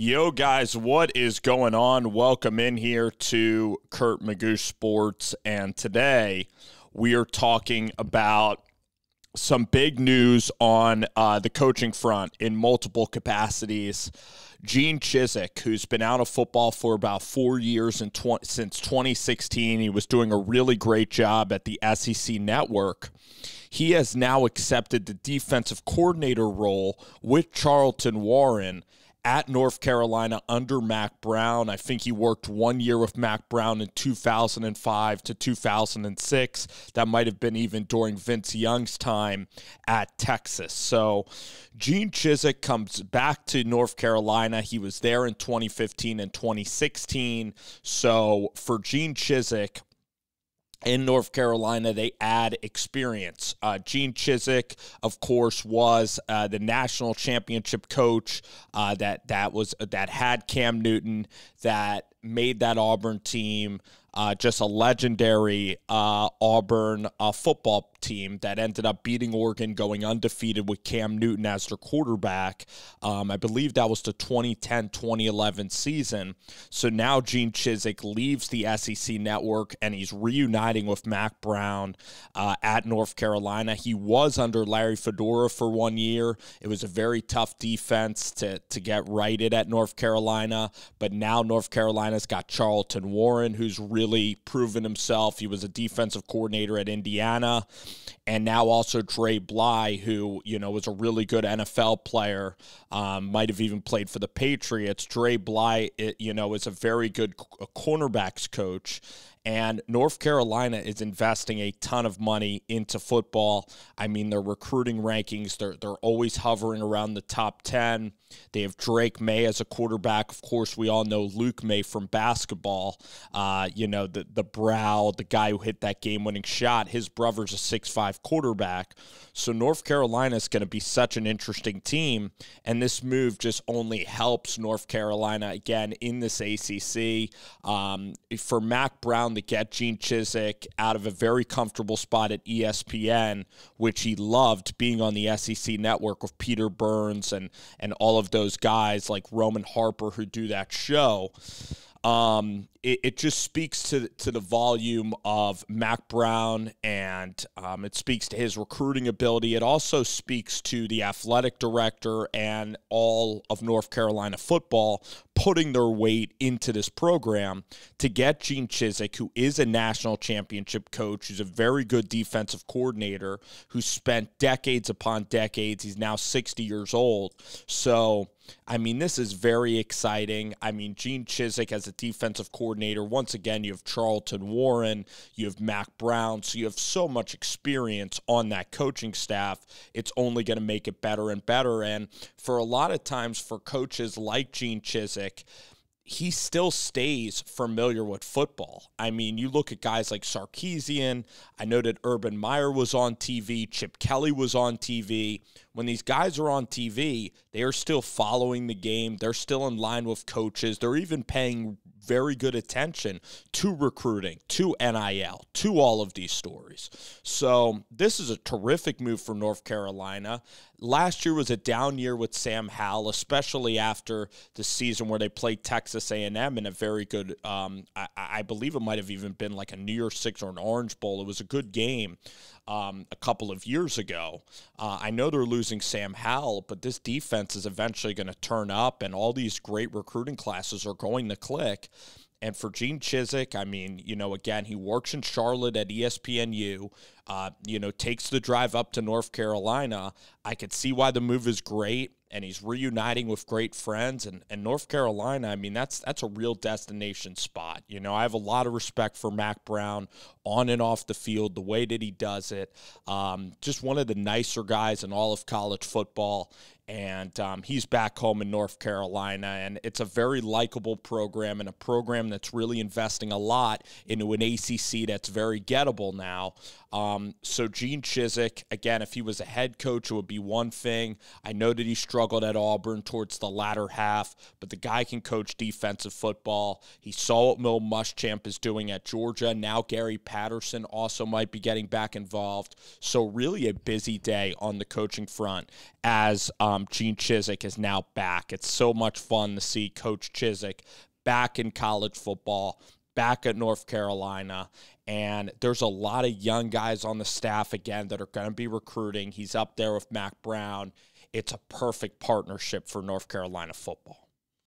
Yo, guys, what is going on? Welcome in here to Kurt Magoo Sports. And today we are talking about some big news on uh, the coaching front in multiple capacities. Gene Chiswick, who's been out of football for about four years and tw since 2016, he was doing a really great job at the SEC Network. He has now accepted the defensive coordinator role with Charlton Warren at North Carolina under Mac Brown. I think he worked one year with Mac Brown in 2005 to 2006. That might have been even during Vince Young's time at Texas. So Gene Chiswick comes back to North Carolina. He was there in 2015 and 2016. So for Gene Chiswick, in North Carolina, they add experience. Uh, Gene Chiswick, of course, was uh, the national championship coach uh, that that was uh, that had Cam Newton that made that Auburn team uh, just a legendary uh, Auburn football team that ended up beating Oregon, going undefeated with Cam Newton as their quarterback. Um, I believe that was the 2010 2011 season. So now Gene Chiswick leaves the SEC network and he's reuniting with Mac Brown uh, at North Carolina. He was under Larry Fedora for one year. It was a very tough defense to, to get righted at North Carolina, but now North Carolina's got Charlton Warren, who's really proven himself. He was a defensive coordinator at Indiana and now also Dre Bly, who you know was a really good NFL player, um, might have even played for the Patriots. Dre Bly, it, you know, is a very good cornerbacks coach, and North Carolina is investing a ton of money into football. I mean, their recruiting rankings, they're, they're always hovering around the top 10. They have Drake May as a quarterback. Of course, we all know Luke May from basketball. Uh, you know, the, the brow, the guy who hit that game winning shot, his brother's a 6'5 quarterback. So North Carolina is going to be such an interesting team. And this move just only helps North Carolina again in this ACC. Um, for Mac Brown, to get Gene Chiswick out of a very comfortable spot at ESPN, which he loved being on the SEC network with Peter Burns and and all of those guys like Roman Harper who do that show. Um, it, it, just speaks to to the volume of Mac Brown, and um, it speaks to his recruiting ability. It also speaks to the athletic director and all of North Carolina football putting their weight into this program to get Gene Chizik, who is a national championship coach, who's a very good defensive coordinator, who spent decades upon decades. He's now sixty years old, so I mean, this is very exciting. I mean, Gene Chiswick as a defensive coordinator. Once again, you have Charlton Warren, you have Mac Brown. So you have so much experience on that coaching staff. It's only going to make it better and better. And for a lot of times, for coaches like Gene Chiswick, he still stays familiar with football. I mean, you look at guys like Sarkeesian. I noted Urban Meyer was on TV. Chip Kelly was on TV. When these guys are on TV, they are still following the game. They're still in line with coaches. They're even paying very good attention to recruiting, to NIL, to all of these stories. So this is a terrific move for North Carolina. Last year was a down year with Sam Howell, especially after the season where they played Texas A&M in a very good. Um, I, I believe it might have even been like a New Year's Six or an Orange Bowl. It was a good game um, a couple of years ago. Uh, I know they're losing Sam Howell, but this defense is eventually going to turn up, and all these great recruiting classes are going to click. And for Gene Chiswick, I mean, you know, again, he works in Charlotte at ESPNU, uh, you know, takes the drive up to North Carolina. I could see why the move is great and he's reuniting with great friends and, and North Carolina, I mean, that's that's a real destination spot. You know, I have a lot of respect for Mac Brown on and off the field, the way that he does it. Um, just one of the nicer guys in all of college football and um, he's back home in North Carolina. And it's a very likable program and a program that's really investing a lot into an ACC that's very gettable now. Um, so Gene Chiswick, again, if he was a head coach, it would be one thing. I know that he struggled at Auburn towards the latter half, but the guy can coach defensive football. He saw what Mill Muschamp is doing at Georgia. Now Gary Patterson also might be getting back involved. So really a busy day on the coaching front as. Um, um, Gene Chiswick is now back. It's so much fun to see Coach Chiswick back in college football, back at North Carolina. And there's a lot of young guys on the staff again that are going to be recruiting. He's up there with Mac Brown. It's a perfect partnership for North Carolina football.